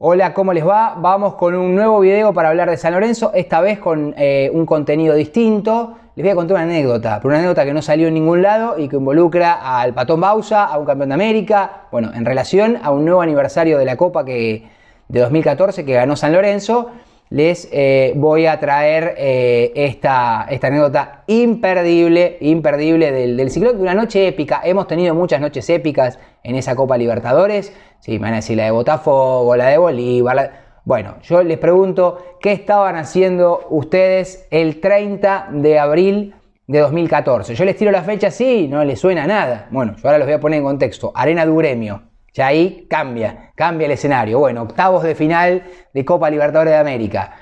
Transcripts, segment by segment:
Hola, ¿cómo les va? Vamos con un nuevo video para hablar de San Lorenzo, esta vez con eh, un contenido distinto. Les voy a contar una anécdota, pero una anécdota que no salió en ningún lado y que involucra al Patón Bausa, a un campeón de América, bueno, en relación a un nuevo aniversario de la Copa que, de 2014 que ganó San Lorenzo les eh, voy a traer eh, esta, esta, anécdota imperdible, imperdible del, del ciclón, de una noche épica. Hemos tenido muchas noches épicas en esa Copa Libertadores. Sí, me van a decir la de Botafogo, la de Bolívar. Bueno, yo les pregunto, ¿qué estaban haciendo ustedes el 30 de abril de 2014? Yo les tiro la fecha, así, no les suena nada. Bueno, yo ahora los voy a poner en contexto. Arena Duremio, ya ahí cambia, cambia el escenario. Bueno, octavos de final de Copa Libertadores de América.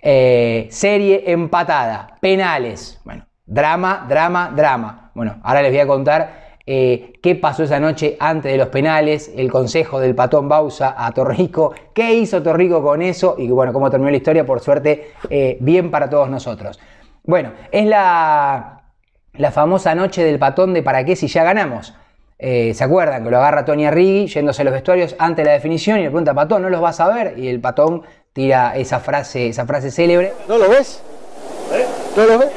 Eh, serie empatada, penales. Bueno, drama, drama, drama. Bueno, ahora les voy a contar eh, qué pasó esa noche antes de los penales, el consejo del patón Bausa a Torrico, qué hizo Torrico con eso y bueno, cómo terminó la historia, por suerte, eh, bien para todos nosotros. Bueno, es la, la famosa noche del patón de para qué si ya ganamos. Eh, ¿Se acuerdan? Que lo agarra Tony Arrigui yéndose a los vestuarios ante la definición y le pregunta, Patón, ¿no los vas a ver? Y el Patón tira esa frase, esa frase célebre. ¿No lo ves? ¿Eh? ¿No lo ves?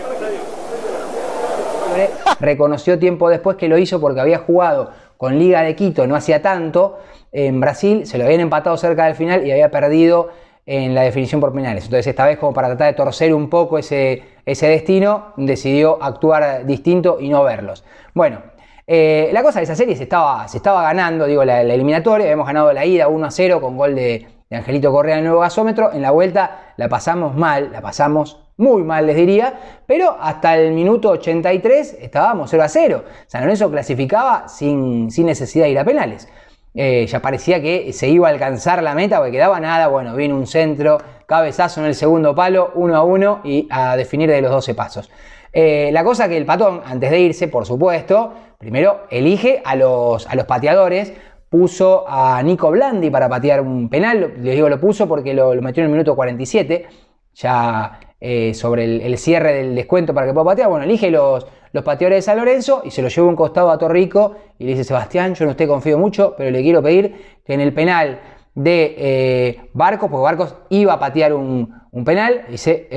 Eh, reconoció tiempo después que lo hizo porque había jugado con Liga de Quito no hacía tanto en Brasil, se lo habían empatado cerca del final y había perdido en la definición por penales. Entonces esta vez como para tratar de torcer un poco ese, ese destino, decidió actuar distinto y no verlos. Bueno, eh, la cosa de esa serie se estaba, ganando, digo, la, eliminatoria. Habíamos ganado la ida 1 a 0 con gol de, Angelito Correa en nuevo gasómetro. En la vuelta la pasamos mal, la pasamos muy mal les diría, pero hasta el minuto 83 estábamos 0 a 0. San Lorenzo clasificaba sin, necesidad de ir a penales. Eh, ya parecía que se iba a alcanzar la meta porque quedaba nada. Bueno, viene un centro, cabezazo en el segundo palo, 1 a 1 y a definir de los 12 pasos. Eh, la cosa que el patón, antes de irse, por supuesto, primero elige a los, a los pateadores, puso a Nico Blandi para patear un penal, les digo lo puso porque lo, metió en el minuto 47, ya eh, sobre el, cierre del descuento para que pueda patear, bueno, elige los, los pateadores de San Lorenzo y se lo lleva un costado a Torrico y le dice, Sebastián, yo no usted confío mucho, pero le quiero pedir que en el penal de eh, Barcos, porque Barcos iba a patear un, penal, dice,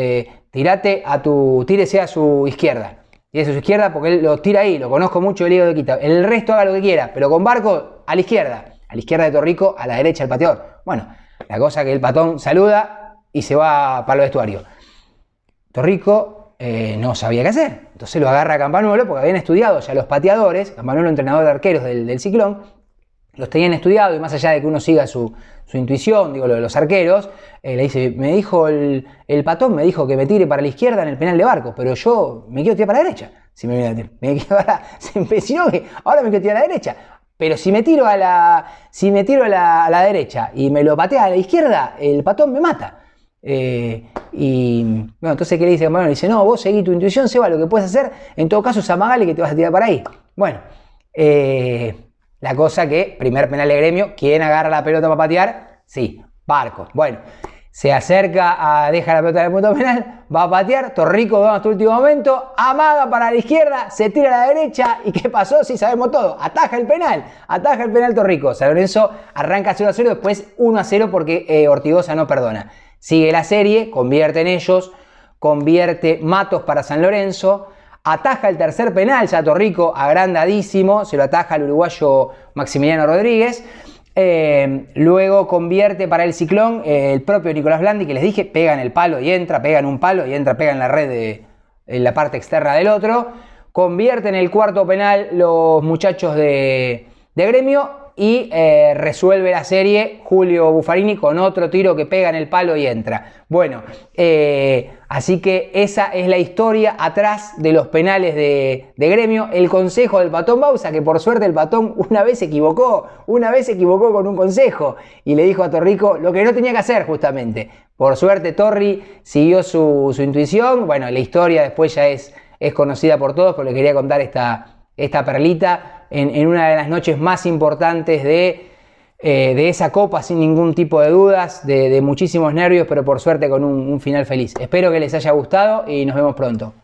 Tírate a tu, tírese a su izquierda. Tírese a su izquierda porque él lo tira ahí, lo conozco mucho, el hígado de quita. El resto haga lo que quiera, pero con barco a la izquierda. A la izquierda de Torrico, a la derecha el pateador. Bueno, la cosa que el patón saluda y se va para el vestuario. Torrico eh, no sabía qué hacer. Entonces lo agarra a Campanuelo porque habían estudiado ya los pateadores, Campanuelo entrenador de arqueros del, del ciclón, los tenían estudiado y más allá de que uno siga su, intuición, digo, lo de los arqueros, eh, le dice, me dijo el, patón, me dijo que me tire para la izquierda en el penal de barco, pero yo me quiero tirar para la derecha. Si me viene tirar, me quiero para, si no, ahora me quiero tirar a la derecha. Pero si me tiro a la, si me tiro a la, derecha y me lo patea a la izquierda, el patón me mata. Eh, y bueno, entonces, ¿qué le dice campanón? Le dice, no, vos seguís tu intuición, Seba, lo que puedes hacer, en todo caso es amagale que te vas a tirar para ahí. Bueno, eh, la cosa que, primer penal de gremio, ¿quién agarra la pelota para patear? Sí, Barco. Bueno, se acerca, deja la pelota en punto penal, va a patear, Torrico va hasta último momento, amaga para la izquierda, se tira a la derecha y ¿qué pasó? Sí, sabemos todo, ataja el penal, ataja el penal Torrico. San Lorenzo arranca 0 a 0, después 1 a 0 porque eh, no perdona. Sigue la serie, convierte en ellos, convierte Matos para San Lorenzo. Ataja el tercer penal, Sato Rico, agrandadísimo, se lo ataja el uruguayo Maximiliano Rodríguez. Eh, luego convierte para el ciclón eh, el propio Nicolás Blandi, que les dije, pegan el palo y entra, pegan un palo y entra, pega en la red, de, en la parte externa del otro. Convierte en el cuarto penal los muchachos de, de gremio y eh, resuelve la serie Julio Buffarini con otro tiro que pega en el palo y entra. Bueno, eh, así que esa es la historia atrás de los penales de, gremio. El consejo del patón Bausa, que por suerte el patón una vez se equivocó, una vez se equivocó con un consejo y le dijo a Torrico lo que no tenía que hacer justamente. Por suerte Torri siguió su, intuición. Bueno, la historia después ya es, es conocida por todos, pero le quería contar esta, esta perlita en, una de las noches más importantes eh, de, esa copa, sin ningún tipo de dudas, de, muchísimos nervios, pero por suerte con un final feliz. Espero que les haya gustado y nos vemos pronto.